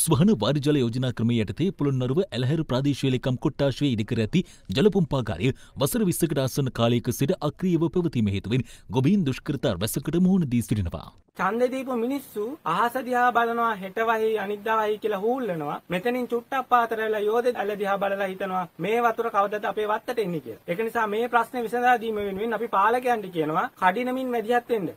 ස්වහන වාරිජල යෝජනා ක්‍රමය යටතේ පොළොන්නරුව ඇලහැර ප්‍රාදේශීයලකම් කොට්ටාශයේ ඉදිකර ඇති ජලපුම්පාගාරය වසර විස්සකට ආසන්න කාලයක සිට අක්‍රියව පැවතීම හේතුවෙන් ගොබීන් දුෂ්කරතා රැසකට මුහුණ දී සිටිනවා. ඡන්ද දීපු මිනිස්සු අහස දිහා බලනවා හෙට වහයි අනිද්දා වහයි කියලා හූල්ලනවා. මෙතනින් චුට්ටක් පාතර වෙලා යෝධ ඇල දිහා බලලා හිතනවා මේ වතුර කවදද අපේ වත්තට එන්නේ කියලා. ඒක නිසා මේ ප්‍රශ්නේ විසඳා දීම වෙනුවෙන් අපි පාලකයන්ට කියනවා කඩිනමින් මැදිහත් වෙන්න.